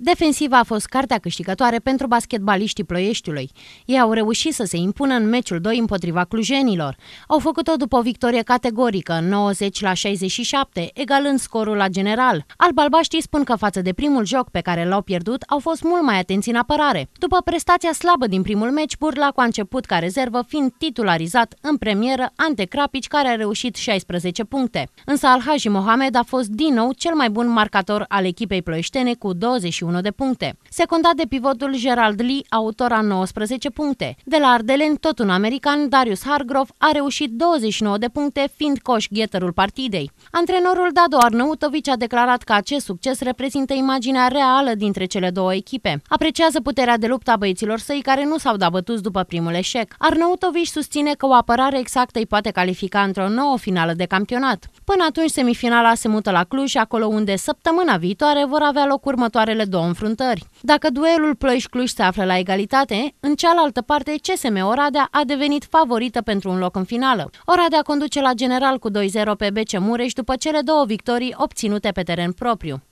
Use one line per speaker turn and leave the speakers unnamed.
Defensiva a fost cartea câștigătoare pentru basketbaliștii Ploieștiului. Ei au reușit să se impună în meciul 2 împotriva clujenilor. Au făcut-o după o victorie categorică, 90 la 67, egalând scorul la general. Albalbaștii spun că față de primul joc pe care l-au pierdut, au fost mult mai atenți în apărare. După prestația slabă din primul meci, Burlacu a început ca rezervă, fiind titularizat în premieră Ante Crapici, care a reușit 16 puncte. Însă Alhaji Mohamed a fost din nou cel mai bun marcator al echipei ploieștene cu 21 21 de puncte. Secundat de pivotul Gerald Lee, autor a 19 puncte. De la Ardelen tot un american, Darius Hargrove, a reușit 29 de puncte, fiind coș gheterul partidei. Antrenorul Dado Arnautovic a declarat că acest succes reprezintă imaginea reală dintre cele două echipe. Apreciază puterea de luptă a băieților săi care nu s-au dat bătuți după primul eșec. Arnautovic susține că o apărare exactă îi poate califica într-o nouă finală de campionat. Până atunci, semifinala se mută la Cluj, acolo unde săptămâna viitoare vor avea loc următoarele două două înfruntări. Dacă duelul Ploiești-Cluj se află la egalitate, în cealaltă parte CSM Oradea a devenit favorită pentru un loc în finală. Oradea conduce la general cu 2-0 pe BC Mureș după cele două victorii obținute pe teren propriu.